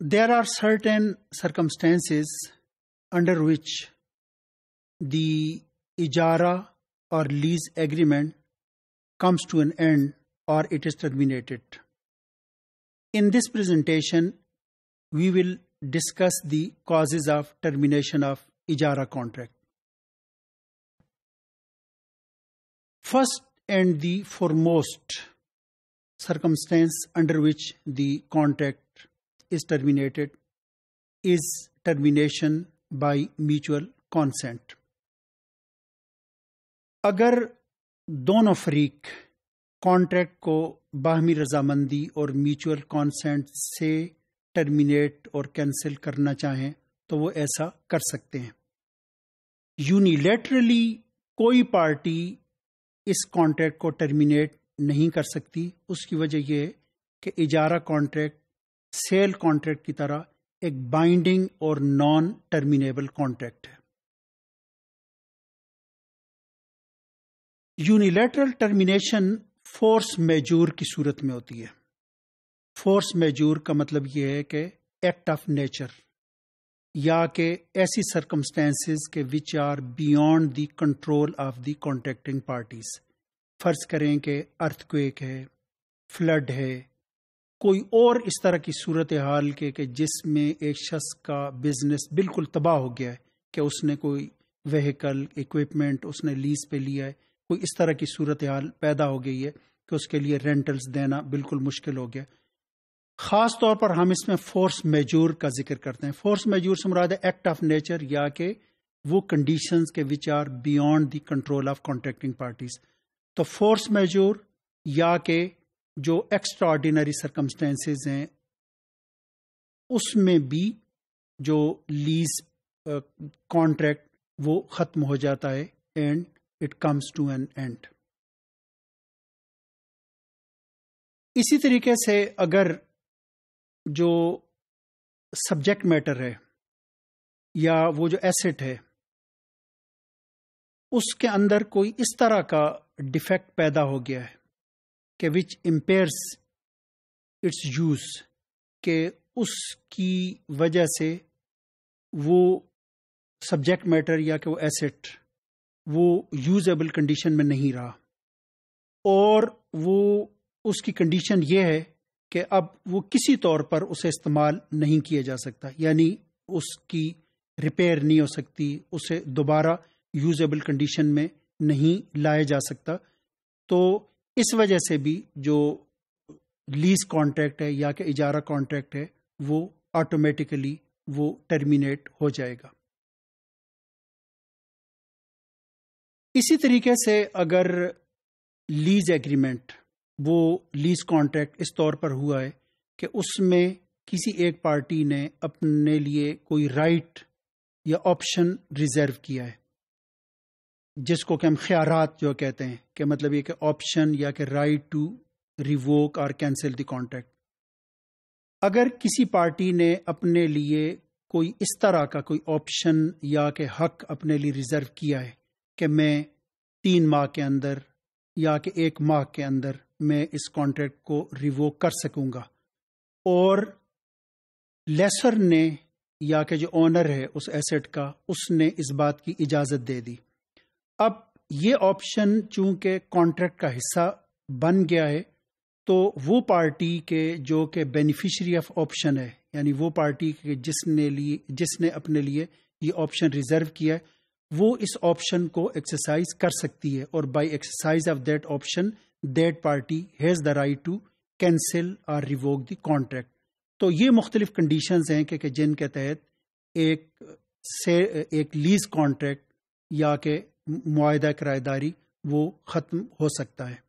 there are certain circumstances under which the ijara or lease agreement comes to an end or it is terminated. In this presentation, we will discuss the causes of termination of ijara contract. First and the foremost circumstance under which the contract is terminated is termination by mutual consent. अगर दोनों फरीक contract को बाहमी रजामंदी और mutual consent से terminate और cancel करना चाहें तो वो ऐसा कर सकते हैं यूनिलेटरली कोई पार्टी इस कॉन्ट्रैक्ट को टर्मिनेट नहीं कर सकती उसकी वजह यह है कि इजारा कॉन्ट्रैक्ट सेल कॉन्ट्रैक्ट की तरह एक बाइंडिंग और नॉन टर्मिनेबल कॉन्ट्रैक्ट है यूनिलेटरल टर्मिनेशन फोर्स मेजूर की सूरत में होती है फोर्स मेजूर का मतलब यह है कि एक्ट ऑफ नेचर या कि ऐसी सर्कमस्टेंसेस के which are beyond the control of the contracting parties फर्ज करें कि अर्थक्वेक है फ्लड है कोई और इस तरह की सूरत हाल के कि जिसमें एक शख्स का बिजनेस बिल्कुल तबाह हो गया है कि उसने कोई वहीकल इक्विपमेंट उसने लीज पे लिया है कोई इस तरह की सूरत हाल पैदा हो गई है कि उसके लिए रेंटल्स देना बिल्कुल मुश्किल हो गया ख़ास तौर पर हम इसमें फोर्स मेजूर का जिक्र करते हैं फोर्स मेजूर से मुराद एक्ट ऑफ नेचर या कि वो कंडीशन के which are beyond the control of contracting parties तो फोर्स मेजूर या के जो एक्स्ट्रा ऑर्डिनरी सरकमस्टेंसेज हैं उसमें भी जो लीज कॉन्ट्रैक्ट वो ख़त्म हो जाता है and it comes to an end इसी तरीके से अगर जो सब्जेक्ट मैटर है या वो जो एसेट है उसके अंदर कोई इस तरह का डिफेक्ट पैदा हो गया है के विच इम्पेयर्स इट्स यूज के उसकी वजह से वो सब्जेक्ट मैटर या कि वो एसेट वो यूजेबल कंडीशन में नहीं रहा और वो उसकी कंडीशन ये है कि अब वो किसी तौर पर उसे इस्तेमाल नहीं किया जा सकता यानी उसकी रिपेयर नहीं हो सकती उसे दोबारा यूजेबल कंडीशन में नहीं लाया जा सकता तो इस वजह से भी जो लीज कॉन्ट्रैक्ट है या कि इजारा कॉन्ट्रैक्ट है वो ऑटोमेटिकली वो टर्मिनेट हो जाएगा इसी तरीके से अगर लीज एग्रीमेंट वो लीज कॉन्ट्रैक्ट इस तौर पर हुआ है कि उसमें किसी एक पार्टी ने अपने लिए कोई राइट या ऑप्शन रिजर्व किया है जिसको कि हम ख्यारात जो कहते हैं कि मतलब ये कि ऑप्शन या कि राइट टू रिवोक और कैंसिल द कॉन्ट्रैक्ट अगर किसी पार्टी ने अपने लिए कोई इस तरह का कोई ऑप्शन या के हक अपने लिए रिजर्व किया है कि मैं तीन माह के अंदर या कि एक माह के अंदर मैं इस कॉन्ट्रैक्ट को रिवोक कर सकूंगा और लेसर ने या के जो ऑनर है उस एसेट का उसने इस बात की इजाज़त दे दी अब ये ऑप्शन चूंकि कॉन्ट्रैक्ट का हिस्सा बन गया है तो वो पार्टी के जो कि बेनिफिशरी ऑफ ऑप्शन है यानी वो पार्टी के जिसने लिए जिसने अपने लिए ये ऑप्शन रिजर्व किया है वो इस ऑप्शन को एक्सरसाइज कर सकती है और by exercise of that option that party has the right to cancel और रिवोक द कॉन्ट्रैक्ट तो ये मुख्तलिफ कंडीशन हैं कि, कि जिनके तहत एक से एक लीज कॉन्ट्रैक्ट या के माहदा किराएदारी वो ख़त्म हो सकता है